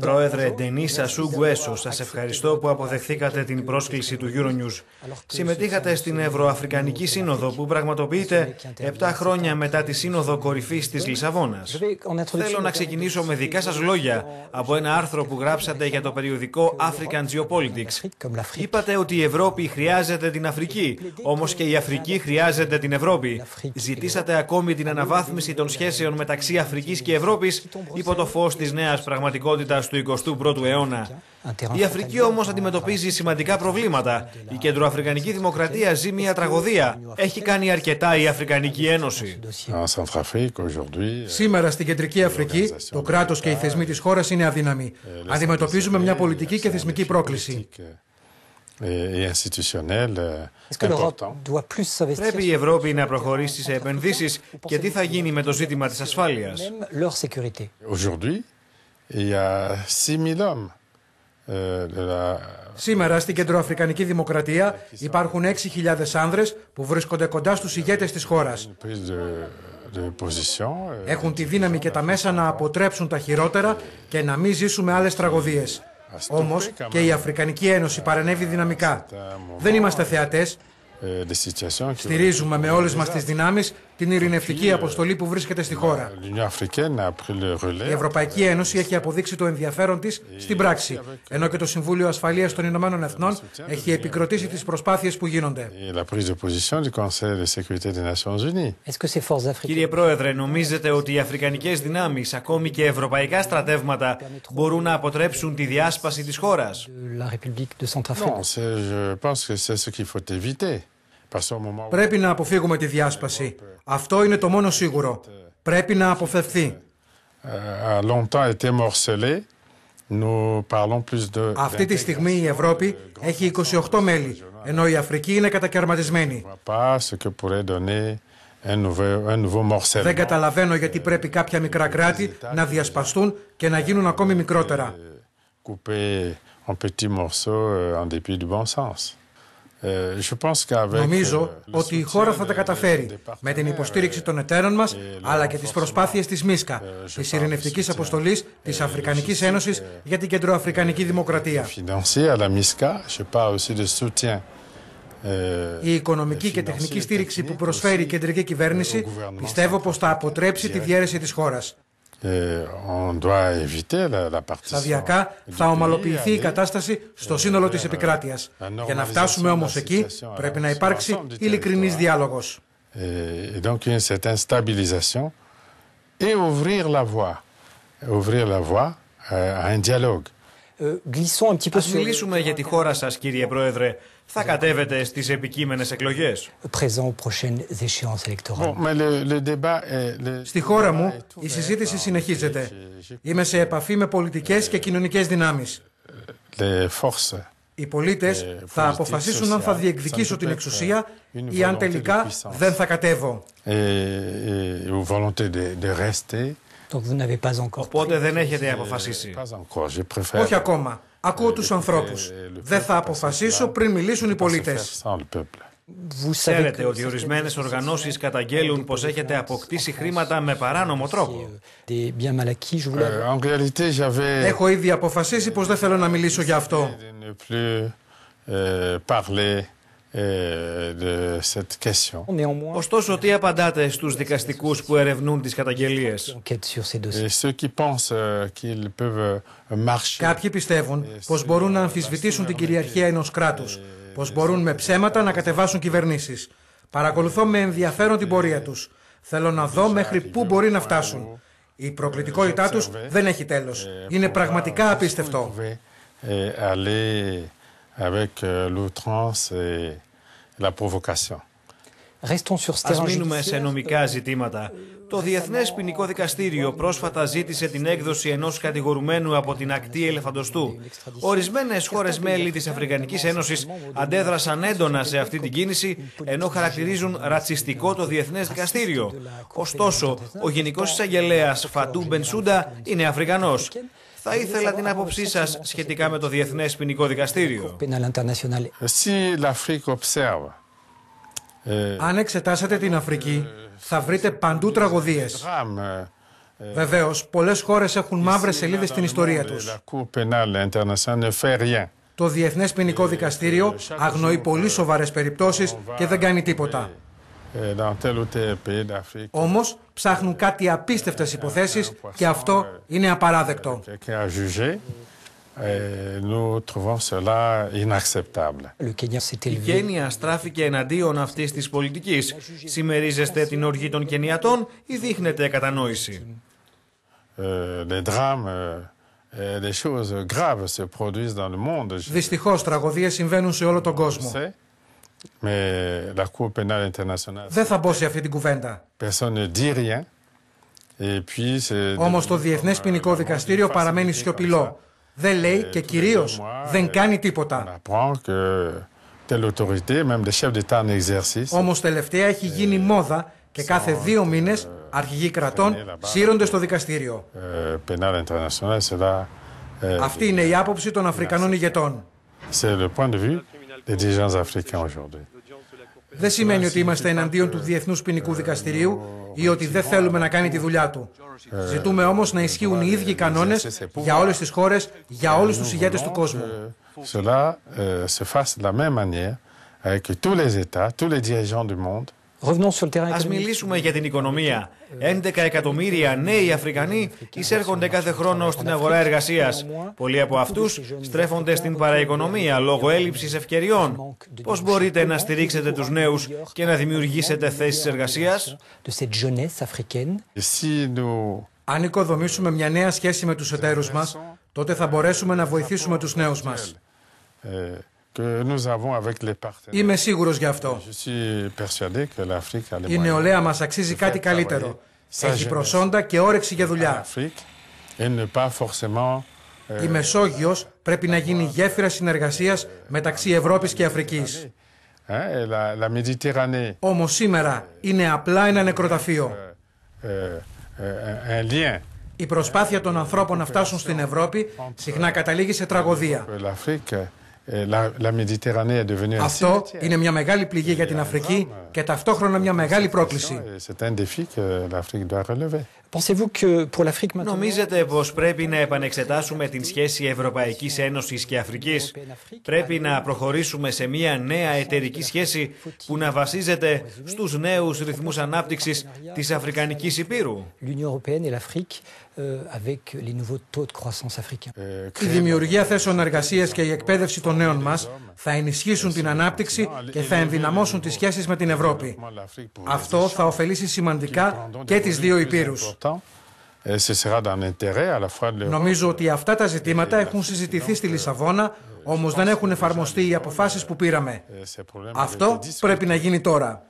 Πρόεδρε Σασού Γκουέσο, σας ευχαριστώ που αποδεχθήκατε την πρόσκληση του Euronews. Συμμετείχατε στην Ευρωαφρικανική Σύνοδο που πραγματοποιείται 7 χρόνια μετά τη Σύνοδο Κορυφής της Λισαβόνας. Θέλω να ξεκινήσω με δικά σας λόγια από ένα άρθρο που γράψατε για το περιοδικό African Geopolitics. Είπατε ότι η Ευρώπη χρειάζεται την Αφρική, όμως και η Αφρική χρειάζεται την Ευρώπη. Ζητήσατε ακόμη την αναβάθμιση των σχέσεων μεταξύ Αφρικής και Ευρώπης υπό το φως της νέας πραγματικότητας πραγματικότητα του 21ου αιώνα. Η Αφρική όμως αντιμετωπίζει σημαντικά προβλήματα. Η κεντροαφρικανική δημοκρατία ζει μια τραγωδία. Έχει κάνει αρκετά η Αφρικανική Ένωση. Ah, Σήμερα στην Κεντρική Αφρική, το κράτος και οι θεσμοί της χώρας είναι αδύναμοι. Αντιμετωπίζουμε μια πολιτική και θεσμική πρόκληση. Euh, Πρέπει η Ευρώπη να προχωρήσει σε επενδύσεις και τι θα γίνει με το ζήτημα της ασφάλειας. Ε, Σήμερα στην Κεντροαφρικανική Δημοκρατία υπάρχουν 6.000 άνδρες που βρίσκονται κοντά στους ηγέτες της χώρας. Ε, Έχουν τη δύναμη και τα μέσα να αποτρέψουν τα χειρότερα και να μην ζήσουμε άλλες τραγωδίες. Όμως και η Αφρικανική Ένωση παρενέβη δυναμικά. Δεν είμαστε θεατές. Ε, Στηρίζουμε με όλες μας τις δυνάμεις την ειρηνευτική αποστολή που βρίσκεται στη ε, χώρα. Η Ευρωπαϊκή Ένωση έχει αποδείξει το ενδιαφέρον της ε, στην πράξη, ενώ και το Συμβούλιο Ασφαλείας των Ηνωμένων Εθνών έχει επικροτήσει τις προσπάθειες που γίνονται. Κύριε Πρόεδρε, νομίζετε ότι οι αφρικανικές δυνάμεις, ακόμη και ευρωπαϊκά στρατεύματα, μπορούν να αποτρέψουν τη διάσπαση της χώρας. Πρέπει να αποφύγουμε τη διάσπαση. Αυτό είναι το μόνο σίγουρο. Πρέπει να αποφευθεί. Ε, Αυτή τη στιγμή η Ευρώπη έχει 28 μέλη, ενώ η Αφρική είναι κατακαιρματισμένη. Δεν καταλαβαίνω γιατί πρέπει κάποια μικρά κράτη να διασπαστούν και να γίνουν ακόμη μικρότερα. Ε, Νομίζω ε, ότι η χώρα θα τα καταφέρει με την euh, υποστήριξη των εταίρων μας αλλά και τις προσπάθειες της ΜΙΣΚΑ, ε, της Ειρηνευτικής Αποστολής της Αφρικανικής Ένωσης για την Κεντροαφρικανική Δημοκρατία. Euh, η οικονομική και τεχνική στήριξη που προσφέρει η κεντρική κυβέρνηση πιστεύω πως θα αποτρέψει τη διαίρεση της χώρας. Ε, Σταδιακά θα ομαλοποιηθεί η κατάσταση στο σύνολο της επικράτειας. Euh, Για να φτάσουμε όμως εκεί πρέπει να υπάρξει ειλικρινής διάλογος. Ε, et ouvrir la voie, ouvrir la voie euh, à un dialogue. Ε, Ας μιλήσουμε για τη χώρα σας κύριε Πρόεδρε. Θα κατέβετε στις επικείμενες εκλογές. Στη χώρα μου η συζήτηση συνεχίζεται. Είμαι σε επαφή με πολιτικές και κοινωνικές δυνάμεις. Οι πολίτες θα αποφασίσουν αν θα διεκδικήσω την εξουσία ή αν τελικά δεν θα κατέβω. Οπότε δεν έχετε αποφασίσει. Ε, Όχι ακόμα. Ακούω τους ε, ε, ανθρώπους. Δεν θα αποφασίσω πριν μιλήσουν οι πολίτε. Ξέρετε ότι ορισμένε οργανώσεις καταγγέλουν πω έχετε αποκτήσει χρήματα με παράνομο τρόπο. Έχω ήδη αποφασίσει πως δεν θέλω να μιλήσω για αυτό. Ε, Ωστόσο, τι απαντάτε στους δικαστικούς που ερευνούν τις καταγγελίες. Euh, euh, Κάποιοι πιστεύουν πως μπορούν να αμφισβητήσουν την κυριαρχία ενός κράτους, πως μπορούν με ψέματα να κατεβάσουν κυβερνήσεις. Παρακολουθώ με ενδιαφέρον την πορεία τους. Θέλω να δω μέχρι πού μπορεί να φτάσουν. Η προκλητικότητά τους δεν έχει τέλος. Είναι πραγματικά απίστευτο. Ε, avec euh, l'outrance et la Ας μείνουμε σε νομικά ζητήματα. Το Διεθνές Ποινικό Δικαστήριο πρόσφατα ζήτησε την έκδοση ενός κατηγορουμένου από την ακτή ελεφαντοστού. Ορισμένες χώρες μέλη της Αφρικανικής Ένωσης αντέδρασαν έντονα σε αυτή την κίνηση, ενώ χαρακτηρίζουν ρατσιστικό το Διεθνές Δικαστήριο. Ωστόσο, ο Γενικός Εισαγγελέας Φατού Μπενσούντα είναι Αφρικανός. Θα ήθελα την άποψή σας σχετικά με το Διεθνές Ποινικό Δικαστήριο. Αν εξετάσετε την Αφρική, θα βρείτε παντού τραγωδίες. Βεβαίως, πολλές χώρες έχουν μαύρες σελίδες στην ιστορία τους. Το Διεθνές Ποινικό Δικαστήριο αγνοεί πολύ σοβαρές περιπτώσεις και δεν κάνει τίποτα. Ε, Όμως ψάχνουν κάτι απίστευτες ε, υποθέσεις ε, και αυτό είναι απαράδεκτο. Η Κένια στράφηκε εναντίον αυτής της πολιτικής. Συμμερίζεστε την οργή των Κενιατών ή δείχνετε κατανόηση. Δυστυχώς, τραγωδίες συμβαίνουν σε όλο τον κόσμο. Δεν θα μπω σε αυτή την κουβέντα. Όμως το Διεθνές Ποινικό Δικαστήριο παραμένει σιωπηλό. Δεν λέει και κυρίως δεν κάνει τίποτα. Όμως τελευταία έχει γίνει μόδα και κάθε δύο μήνες euh, αρχηγοί κρατών σύρονται στο δικαστήριο. Euh, euh, αυτή είναι η άποψη των Αφρικανών ηγετών. Δεν σημαίνει ότι είμαστε εναντίον του Διεθνούς Ποινικού Δικαστηρίου ή ότι δεν θέλουμε να κάνει τη δουλειά του. Ε, Ζητούμε όμως να ισχύουν οι ίδιοι κανόνες για όλες τις χώρες, για όλους τους ηγέτες του ε, κόσμου. Cela ε, se fasse de la même manière avec tous les États, tous les Ας μιλήσουμε για την οικονομία. 11 εκατομμύρια νέοι Αφρικανοί εισέρχονται κάθε χρόνο στην αγορά εργασίας. Πολλοί από αυτούς στρέφονται στην παραοικονομία λόγω έλλειψης ευκαιριών. Πώς μπορείτε να στηρίξετε τους νέους και να δημιουργήσετε θέσεις εργασίας. Αν οικοδομήσουμε μια νέα σχέση με τους εταίρους μας, τότε θα μπορέσουμε να βοηθήσουμε τους νέους μας. Είμαι σίγουρος γι' αυτό. Η νεολαία μας αξίζει κάτι καλύτερο. Έχει προσόντα και όρεξη για δουλειά. Euh, Η Μεσόγειος πρέπει να γίνει γέφυρα συνεργασίας μεταξύ Ευρώπης και Αφρικής. Euh, Όμως σήμερα είναι απλά ένα νεκροταφείο. Euh, Η προσπάθεια των ανθρώπων να φτάσουν στην Ευρώπη συχνά καταλήγει σε τραγωδία. Ε, Αυτό είναι μια μεγάλη πληγή για την Αφρική και ταυτόχρονα μια μεγάλη πρόκληση. Νομίζετε πως πρέπει να επανεξετάσουμε την σχέση Ευρωπαϊκής Ένωσης και Αφρικής. Πρέπει να προχωρήσουμε σε μια νέα εταιρική σχέση που να βασίζεται στους νέους ρυθμούς ανάπτυξης της Αφρικανικής Υπήρου. Euh, euh, η δημιουργία θέσεων εργασίας και η εκπαίδευση των νέων μας θα ενισχύσουν την ανάπτυξη και θα ενδυναμώσουν τις σχέσεις με την Ευρώπη. Αυτό θα ωφελήσει σημαντικά και τις δύο υπήρους. Νομίζω ότι αυτά τα ζητήματα έχουν συζητηθεί στη Λισαβόνα, όμως δεν έχουν εφαρμοστεί οι αποφάσεις που πήραμε. Αυτό πρέπει να γίνει τώρα.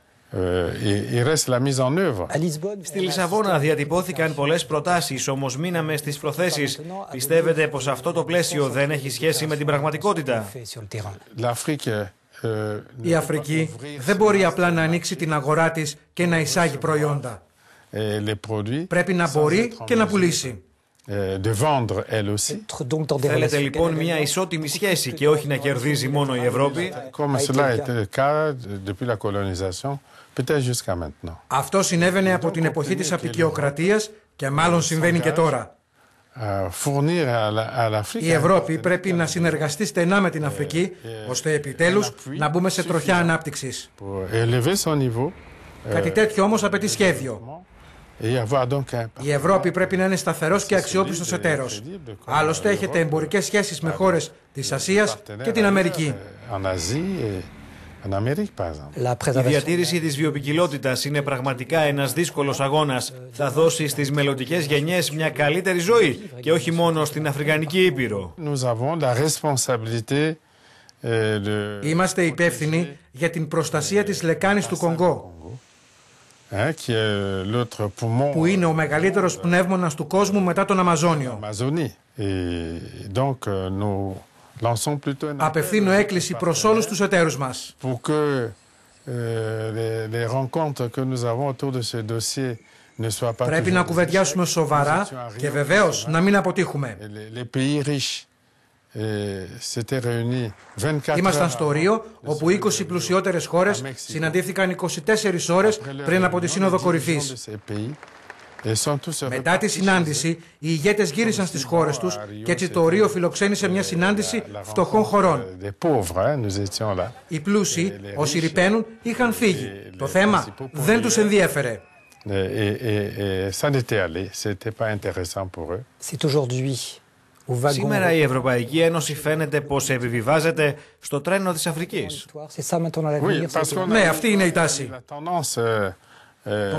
Στη Λισαβόνα διατυπώθηκαν πολλές προτάσεις, όμως μείναμε στις προθέσεις. Πιστεύετε πως αυτό το πλαίσιο δεν έχει σχέση με την πραγματικότητα. Euh, η Αφρική δεν μπορεί απλά να ανοίξει την αγορά της και να εισάγει προϊόντα. Ε, Πρέπει να μπορεί και να πουλήσει. Ε, Θέλετε λοιπόν μια ισότιμη σχέση και όχι να κερδίζει μόνο η Ευρώπη. Αυτό συνέβαινε από την εποχή της απεικιοκρατίας και μάλλον συμβαίνει και τώρα. Ε, Η ε, Ευρώπη πρέπει να συνεργαστεί στενά με την ε, Αφρική, ώστε επιτέλους να μπούμε σε τροχιά ανάπτυξης. Κάτι τέτοιο όμως απαιτεί σχέδιο. Η Ευρώπη πρέπει να είναι σταθερός και αξιόπιστος εταίρος. Άλλωστε, έχετε εμπορικές σχέσεις με χώρες της Ασίας και την Αμερική. Η διατήρηση της βιοπικιλότητα είναι πραγματικά ένας δύσκολος αγώνας. Θα δώσει στις μελλοντικές γενιές μια καλύτερη ζωή και όχι μόνο στην Αφρικανική Ήπειρο. Euh, Είμαστε υπεύθυνοι για την προστασία της λεκάνης του Κονγκό euh, που είναι ο euh, μεγαλύτερος πνεύμονας του κόσμου μετά τον Αμαζόνιο. Απευθύνω euh, έκκληση προς όλους τους εταίρους μας euh, Πρέπει να κουβεντιάσουμε σοβαρά και βεβαίως να μην αποτύχουμε. Euh, Ήμασταν στο Ρίο, όπου 20 πλουσιότερες χώρες συναντήθηκαν 24 ώρες πριν από τη Σύνοδο Κορυφής. Μετά τη συνάντηση, οι ηγέτες γύρισαν στις χώρες τους και έτσι το Ρίο φιλοξένησε μια συνάντηση φτωχών χωρών. Οι πλούσιοι, όσοι ρηπαίνουν, είχαν φύγει. Το θέμα δεν του ενδιέφερε. Σήμερα η Ευρωπαϊκή Ένωση φαίνεται πω επιβιβάζεται στο τρένο τη Αφρική. Ναι, αυτή είναι η τάση. Ε,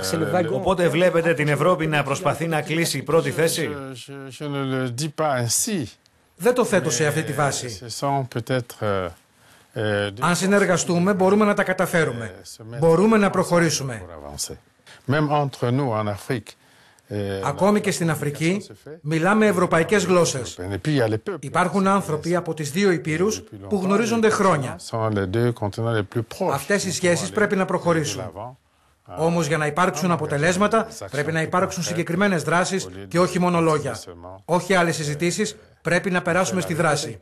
οπότε βλέπετε την Ευρώπη να προσπαθεί να κλείσει η πρώτη θέση. Δεν το θέτω σε αυτή τη βάση. Euh, euh, Αν συνεργαστούμε μπορούμε να τα καταφέρουμε. Euh, μπορούμε να προχωρήσουμε. Ακόμη και στην Αφρική μιλάμε ευρωπαϊκές γλώσσες. Υπάρχουν άνθρωποι από τις δύο υπήρους που γνωρίζονται χρόνια. Αυτές οι σχέσεις πρέπει να προχωρήσουν. Όμως για να υπάρξουν αποτελέσματα πρέπει να υπάρξουν συγκεκριμένες δράσεις και όχι μόνο λόγια. Όχι άλλες συζητήσεις, πρέπει να περάσουμε στη δράση.